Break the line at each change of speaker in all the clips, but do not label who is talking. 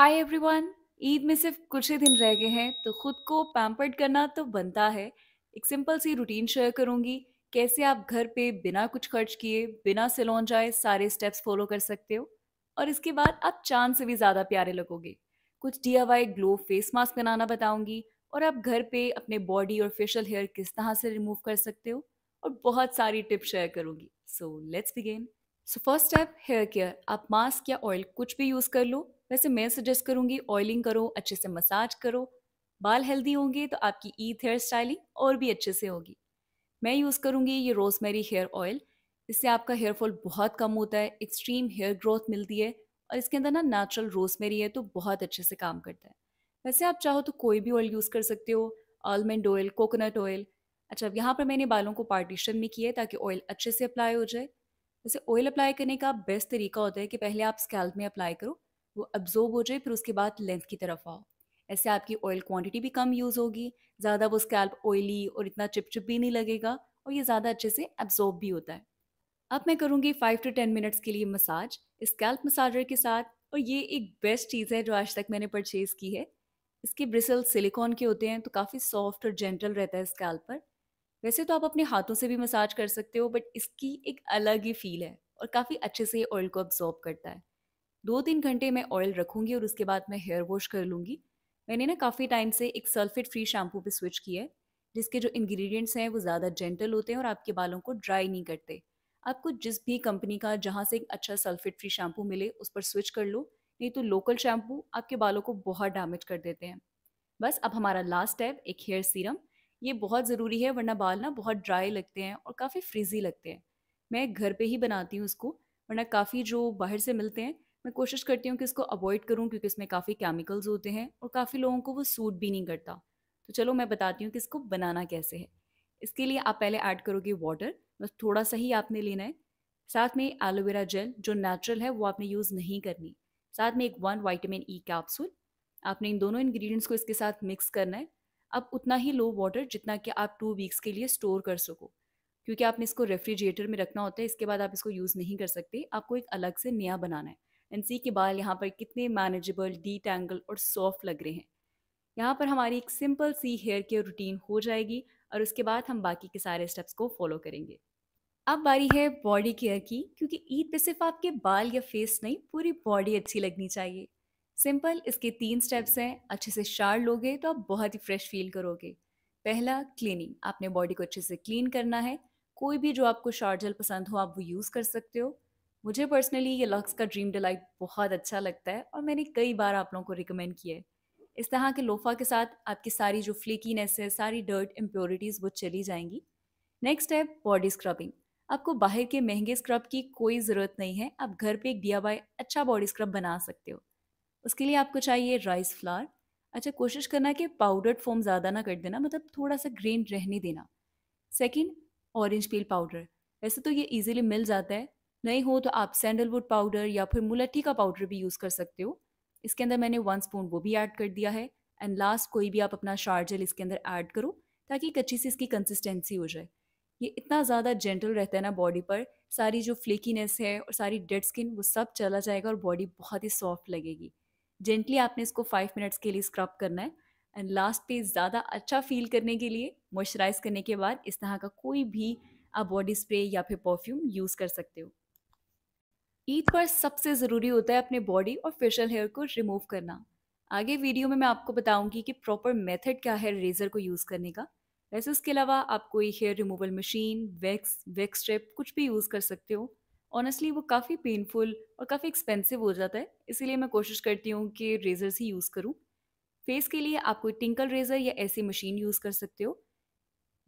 hi everyone Eid में सिर्फ कुछ ही दिन रह गए हैं तो खुद को पैम्पर्ड करना तो बनता है एक सिंपल सी रूटीन शेयर करूंगी कैसे आप घर पे बिना कुछ खर्च किए बिना सिलोन जाए सारे स्टेप्स फॉलो कर सकते हो और इसके बाद आप चांद से भी ज़्यादा प्यारे लगोगे कुछ डी ग्लो फेस मास्क बनाना बताऊंगी और आप घर पे अपने बॉडी और फेशियल हेयर किस तरह से रिमूव कर सकते हो और बहुत सारी टिप शेयर करूंगी so let's begin so first step hair care आप मास्क या ऑयल कुछ भी यूज़ कर लो वैसे मैं सजेस्ट करूंगी ऑयलिंग करो अच्छे से मसाज करो बाल हेल्दी होंगे तो आपकी ईथ हेयर स्टाइलिंग और भी अच्छे से होगी मैं यूज़ करूँगी ये रोजमेरी हेयर ऑयल इससे आपका हेयर फॉल बहुत कम होता है एक्सट्रीम हेयर ग्रोथ मिलती है और इसके अंदर ना नेचुरल रोजमेरी है तो बहुत अच्छे से काम करता है वैसे आप चाहो तो कोई भी ऑयल यूज़ कर सकते हो आलमंड ऑयल कोकोनट ऑयल अच्छा यहाँ पर मैंने बालों को पार्टीशन में किया है ताकि ऑयल अच्छे से अप्लाई हो जाए वैसे ऑयल अप्लाई करने का बेस्ट तरीका होता है कि पहले आप स्कैल्प में अप्लाई करो वो अब्जॉर्ब हो जाए फिर उसके बाद लेंथ की तरफ आओ ऐसे आपकी ऑयल क्वांटिटी भी कम यूज़ होगी ज़्यादा वो स्कैल्प ऑयली और इतना चिपचिप भी नहीं लगेगा और ये ज़्यादा अच्छे से एब्जॉर्ब भी होता है अब मैं करूँगी फाइव टू टेन मिनट्स के लिए मसाज स्कैल्प मसाजर के साथ और ये एक बेस्ट चीज़ है जो आज तक मैंने परचेज़ की है इसके ब्रिसल सिलिकॉन के होते हैं तो काफ़ी सॉफ्ट और जेंटल रहता है स्कैल्प पर वैसे तो आप अपने हाथों से भी मसाज कर सकते हो बट इसकी एक अलग ही फील है और काफ़ी अच्छे से ये ऑयल को अब्जॉर्ब करता है दो तीन घंटे मैं ऑयल रखूँगी और उसके बाद मैं हेयर वॉश कर लूँगी मैंने ना काफ़ी टाइम से एक सल्फेट फ्री शैम्पू पे स्विच किया है जिसके जो इंग्रेडिएंट्स हैं वो ज़्यादा जेंटल होते हैं और आपके बालों को ड्राई नहीं करते आपको जिस भी कंपनी का जहाँ से एक अच्छा सल्फेट फ्री शैम्पू मिले उस पर स्विच कर लो नहीं तो लोकल शैम्पू आपके बालों को बहुत डैमेज कर देते हैं बस अब हमारा लास्ट स्टेप एक हेयर सीरम ये बहुत ज़रूरी है वरना बाल ना बहुत ड्राई लगते हैं और काफ़ी फ्रिजी लगते हैं मैं घर पर ही बनाती हूँ उसको वरना काफ़ी जो बाहर से मिलते हैं मैं कोशिश करती हूँ कि इसको अवॉइड करूँ क्योंकि इसमें काफ़ी केमिकल्स होते हैं और काफ़ी लोगों को वो सूट भी नहीं करता तो चलो मैं बताती हूँ कि इसको बनाना कैसे है इसके लिए आप पहले ऐड करोगे वाटर बस थोड़ा सा ही आपने लेना है साथ में एलोवेरा जेल जो नेचुरल है वो आपने यूज़ नहीं करनी साथ में एक वन वाइटामिन ई कैप्सूल आपने इन दोनों इंग्रेडिएंट्स को इसके साथ मिक्स करना है अब उतना ही लो वाटर जितना कि आप टू वीक्स के लिए स्टोर कर सको क्योंकि आपने इसको रेफ्रिजरेटर में रखना होता है इसके बाद आप इसको यूज़ नहीं कर सकते आपको एक अलग से नया बनाना है एंड सी के बाल यहाँ पर कितने मैनेजेबल डी टैंगल और सॉफ्ट लग रहे हैं यहाँ पर हमारी एक सिंपल सी हेयर केयर रूटीन हो जाएगी और उसके बाद हम बाकी के सारे स्टेप्स को फॉलो करेंगे अब बारी है बॉडी केयर की क्योंकि ईद पे सिर्फ आपके बाल या फेस नहीं पूरी बॉडी अच्छी लगनी चाहिए सिंपल इसके तीन स्टेप्स हैं अच्छे से शार लोगे तो आप बहुत ही फ्रेश फील करोगे पहला क्लीनिंग आपने बॉडी को अच्छे से क्लीन करना है कोई भी जो आपको शार जेल पसंद हो आप वो यूज़ कर सकते हो मुझे पर्सनली ये लक्स का ड्रीम डिलाइट बहुत अच्छा लगता है और मैंने कई बार आप लोगों को रिकमेंड किया है इस तरह के लोफा के साथ आपकी सारी जो फ्लेकीनेस है सारी डर्ट इम्प्योरिटीज़ वो चली जाएंगी नेक्स्ट है बॉडी स्क्रबिंग आपको बाहर के महंगे स्क्रब की कोई ज़रूरत नहीं है आप घर पे एक बाय अच्छा बॉडी स्क्रब बना सकते हो उसके लिए आपको चाहिए राइस फ्लावर अच्छा कोशिश करना कि पाउडर्ड फॉर्म ज़्यादा ना कर देना मतलब थोड़ा सा ग्रेन रहने देना सेकेंड ऑरेंज पील पाउडर वैसे तो ये इजीली मिल जाता है नहीं हो तो आप सैंडलवुड पाउडर या फिर मुलट्ठी का पाउडर भी यूज़ कर सकते हो इसके अंदर मैंने वन स्पून वो भी ऐड कर दिया है एंड लास्ट कोई भी आप अपना शार्जल जेल इसके अंदर ऐड करो ताकि कच्ची सी इसकी कंसिस्टेंसी हो जाए ये इतना ज़्यादा जेंटल रहता है ना बॉडी पर सारी जो फ्लेकीनेस है और सारी डेड स्किन वो सब चला जाएगा और बॉडी बहुत ही सॉफ्ट लगेगी जेंटली आपने इसको फाइव मिनट्स के लिए स्क्रब करना है एंड लास्ट पे ज़्यादा अच्छा फील करने के लिए मॉइस्चराइज करने के बाद इस तरह का कोई भी आप बॉडी स्प्रे या फिर परफ्यूम यूज़ कर सकते हो ईद पर सबसे ज़रूरी होता है अपने बॉडी और फेशियल हेयर को रिमूव करना आगे वीडियो में मैं आपको बताऊंगी कि प्रॉपर मेथड क्या है रेज़र को यूज़ करने का वैसे उसके अलावा आप कोई hair removal machine wax wax strip कुछ भी यूज़ कर सकते हो ऑनेस्टली वो काफ़ी पेनफुल और काफ़ी एक्सपेंसिव हो जाता है इसीलिए मैं कोशिश करती हूँ कि रेज़र्स ही यूज़ करूँ फेस के लिए आप कोई टिंकल रेज़र या ऐसी मशीन यूज़ कर सकते हो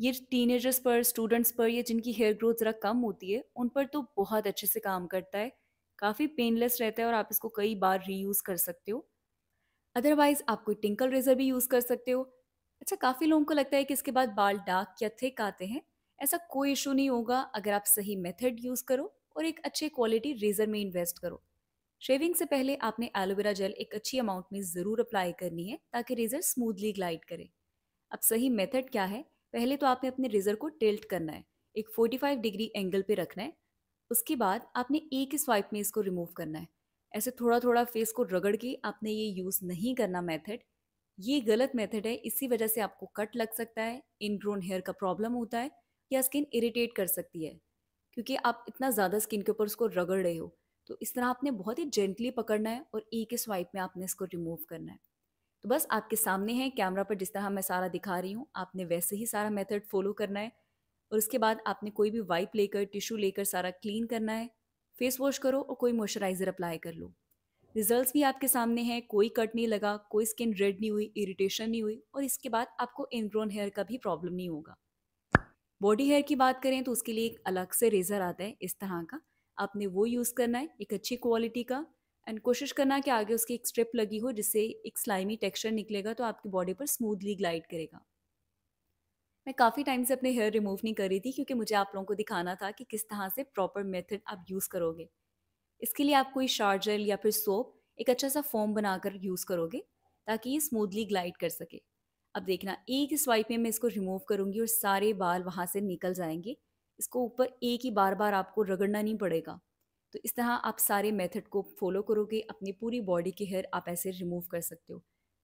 ये टीनेजर्स पर स्टूडेंट्स पर या जिनकी हेयर ग्रोथ ज़रा कम होती है उन पर तो बहुत अच्छे से काम करता है काफ़ी पेनलेस रहता है और आप इसको कई बार रीयूज़ कर सकते हो अदरवाइज़ आप कोई टिंकल रेज़र भी यूज़ कर सकते हो अच्छा काफ़ी लोगों को लगता है कि इसके बाद बाल डार्क या थिक आते हैं ऐसा कोई इशू नहीं होगा अगर आप सही मेथड यूज़ करो और एक अच्छे क्वालिटी रेज़र में इन्वेस्ट करो शेविंग से पहले आपने एलोवेरा जेल एक अच्छी अमाउंट में ज़रूर अप्लाई करनी है ताकि रेज़र स्मूथली ग्लाइड करे अब सही मेथड क्या है पहले तो आपने अपने रेज़र को टिल्ट करना है एक 45 डिग्री एंगल पे रखना है उसके बाद आपने एक ही स्वाइप में इसको रिमूव करना है ऐसे थोड़ा थोड़ा फेस को रगड़ के आपने ये यूज़ नहीं करना मेथड ये गलत मेथड है इसी वजह से आपको कट लग सकता है इन ग्रोन हेयर का प्रॉब्लम होता है या स्किन इरिटेट कर सकती है क्योंकि आप इतना ज़्यादा स्किन के ऊपर उसको रगड़ रहे हो तो इस तरह आपने बहुत ही जेंटली पकड़ना है और एक ही स्वाइप में आपने इसको रिमूव करना है तो बस आपके सामने है कैमरा पर जिस तरह मैं सारा दिखा रही हूँ आपने वैसे ही सारा मेथड फॉलो करना है और उसके बाद आपने कोई भी वाइप लेकर टिश्यू लेकर सारा क्लीन करना है फेस वॉश करो और कोई मॉइस्चराइज़र अप्लाई कर लो रिजल्ट्स भी आपके सामने हैं कोई कट नहीं लगा कोई स्किन रेड नहीं हुई इरिटेशन नहीं हुई और इसके बाद आपको इनग्रोन हेयर का भी प्रॉब्लम नहीं होगा बॉडी हेयर की बात करें तो उसके लिए एक अलग से रेज़र आता है इस तरह का आपने वो यूज़ करना है एक अच्छी क्वालिटी का एंड कोशिश करना कि आगे उसकी एक स्ट्रिप लगी हो जिससे एक स्लाइमी टेक्सचर निकलेगा तो आपकी बॉडी पर स्मूथली ग्लाइड करेगा मैं काफ़ी टाइम से अपने हेयर रिमूव नहीं कर रही थी क्योंकि मुझे आप लोगों को दिखाना था कि किस तरह से प्रॉपर मेथड आप यूज़ करोगे इसके लिए आप कोई शार्जर या फिर सोप एक अच्छा सा फॉर्म बनाकर यूज़ करोगे ताकि ये स्मूथली ग्लाइड कर सके अब देखना एक स्वाइप में मैं इसको रिमूव करूँगी और सारे बाल वहाँ से निकल जाएंगे इसको ऊपर एक ही बार बार आपको रगड़ना नहीं पड़ेगा तो इस तरह आप सारे मेथड को फॉलो करोगे अपनी पूरी बॉडी के हेयर आप ऐसे रिमूव कर सकते हो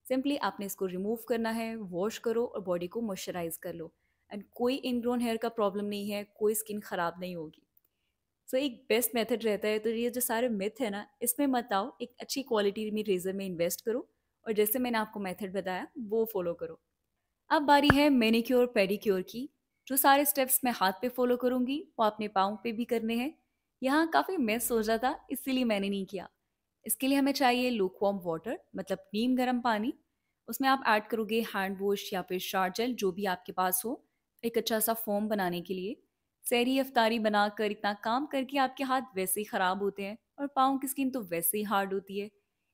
सिंपली आपने इसको रिमूव करना है वॉश करो और बॉडी को मॉइस्चराइज कर लो एंड कोई इनग्रोन हेयर का प्रॉब्लम नहीं है कोई स्किन ख़राब नहीं होगी सो so, एक बेस्ट मेथड रहता है तो ये जो सारे मिथ है ना इसमें मत आओ एक अच्छी क्वालिटी में रेज़र में इन्वेस्ट करो और जैसे मैंने आपको मेथड बताया वो फॉलो करो अब बारी है मेनिक्योर पेडिक्योर की जो सारे स्टेप्स मैं हाथ पे फॉलो करूँगी वो अपने पाँव पे भी करने हैं यहाँ काफ़ी मिस हो जाता इसीलिए मैंने नहीं किया इसके लिए हमें चाहिए वॉम वाटर मतलब नीम गर्म पानी उसमें आप ऐड करोगे हैंड वॉश या फिर शार जेल जो भी आपके पास हो एक अच्छा सा फोम बनाने के लिए सैरी अफ्तारी बनाकर इतना काम करके आपके हाथ वैसे ही ख़राब होते हैं और पाँव की स्किन तो वैसे ही हार्ड होती है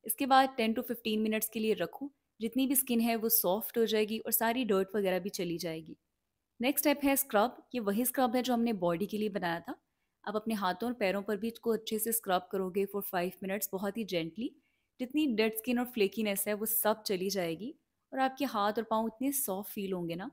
इसके बाद टेन टू फिफ्टीन मिनट्स के लिए रखो जितनी भी स्किन है वो सॉफ्ट हो जाएगी और सारी डर्ट वगैरह भी चली जाएगी नेक्स्ट स्टेप है स्क्रब ये वही स्क्रब है जो हमने बॉडी के लिए बनाया था आप अपने हाथों और पैरों पर भी इसको अच्छे से स्क्रब करोगे फॉर फाइव मिनट्स बहुत ही जेंटली जितनी डेड स्किन और फ्लेकीनेस है वो सब चली जाएगी और आपके हाथ और पाँव इतने सॉफ्ट फील होंगे ना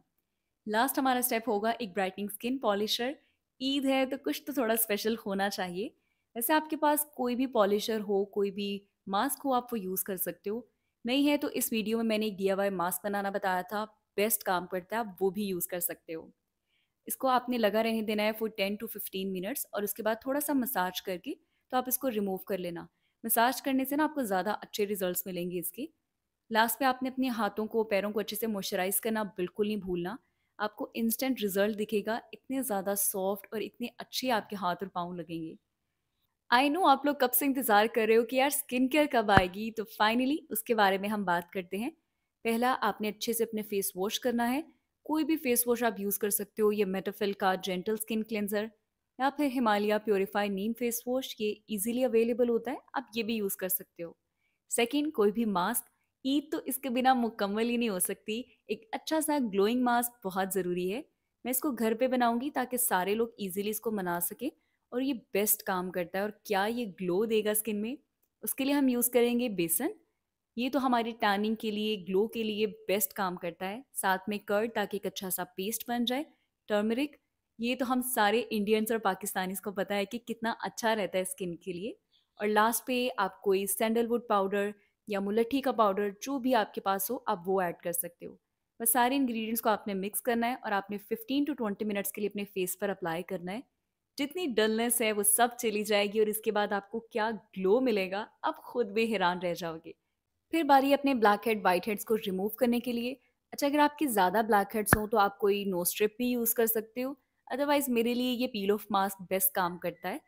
लास्ट हमारा स्टेप होगा एक ब्राइटनिंग स्किन पॉलिशर ईद है तो कुछ तो थोड़ा स्पेशल होना चाहिए वैसे आपके पास कोई भी पॉलिशर हो कोई भी मास्क हो आप वो यूज़ कर सकते हो नहीं है तो इस वीडियो में मैंने एक डी मास्क बनाना बताया था बेस्ट काम करता है आप वो भी यूज़ कर सकते हो इसको आपने लगा रहने देना है for ten to fifteen minutes और उसके बाद थोड़ा सा मसाज करके तो आप इसको रिमूव कर लेना मसाज करने से ना आपको ज़्यादा अच्छे रिजल्ट मिलेंगे इसके लास्ट में आपने अपने हाथों को पैरों को अच्छे से मॉइस्चराइज करना बिल्कुल नहीं भूलना आपको इंस्टेंट रिजल्ट दिखेगा इतने ज़्यादा सॉफ्ट और इतने अच्छे आपके हाथ और पाँव लगेंगे आई नो आप लोग कब से इंतज़ार कर रहे हो कि यार स्किन केयर कब आएगी तो फाइनली उसके बारे में हम बात करते हैं पहला आपने अच्छे से अपने फेस वॉश करना है कोई भी फेस वॉश आप यूज़ कर सकते हो ये मेटाफिल का जेंटल स्किन क्लेंजर या फिर Himalaya purify neem face wash ये इजीली अवेलेबल होता है आप ये भी यूज़ कर सकते हो सेकेंड कोई भी मास्क ईद तो इसके बिना मुकम्मल ही नहीं हो सकती एक अच्छा सा ग्लोइंग मास्क बहुत ज़रूरी है मैं इसको घर पे बनाऊंगी ताकि सारे लोग इजीली इसको मना सके और ये बेस्ट काम करता है और क्या ये ग्लो देगा स्किन में उसके लिए हम यूज़ करेंगे बेसन ये तो हमारी टैनिंग के लिए ग्लो के लिए बेस्ट काम करता है साथ में कर ताकि एक अच्छा सा पेस्ट बन जाए टर्मरिक ये तो हम सारे इंडियंस और पाकिस्तानीज को पता है कि कितना अच्छा रहता है स्किन के लिए और लास्ट पे आप कोई सैंडलवुड पाउडर या मुलट्ठी का पाउडर जो भी आपके पास हो आप वो ऐड कर सकते हो बस सारे इंग्रेडिएंट्स को आपने मिक्स करना है और आपने 15 टू 20 मिनट्स के लिए अपने फेस पर अप्लाई करना है जितनी डलनेस है वो सब चली जाएगी और इसके बाद आपको क्या ग्लो मिलेगा आप खुद भी हैरान रह जाओगे फिर बारी अपने ब्लैक हेड वाइट हेड्स को रिमूव करने के लिए अच्छा अगर आपके ज़्यादा ब्लैक हेड्स हों तो आप कोई नो स्ट्रिप भी यूज़ कर सकते हो अदरवाइज़ मेरे लिए ये पील ऑफ मास्क बेस्ट काम करता है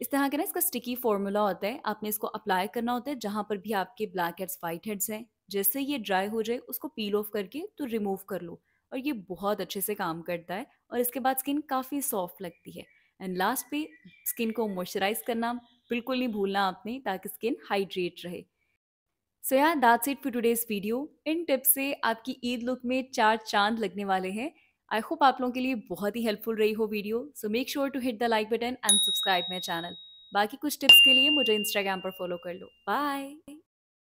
इस तरह का ना इसका स्टिकी फॉर्मूला होता है आपने इसको अप्लाई करना होता है जहाँ पर भी आपके ब्लैक हेड्स वाइट हेड्स हैं जैसे ये ड्राई हो जाए उसको पील ऑफ करके तो रिमूव कर लो और ये बहुत अच्छे से काम करता है और इसके बाद स्किन काफ़ी सॉफ्ट लगती है एंड लास्ट पे स्किन को मॉइस्चराइज करना बिल्कुल नहीं भूलना आपने ताकि स्किन हाइड्रेट रहे सो यार that's it for today's video इन टिप्स से आपकी ईद लुक में चार चांद लगने वाले हैं आई होप आप लोगों के लिए बहुत ही हेल्पफुल रही हो video so make sure to hit the like button and subscribe my channel बाकी कुछ टिप्स के लिए मुझे इंस्टाग्राम पर फॉलो कर लो बाय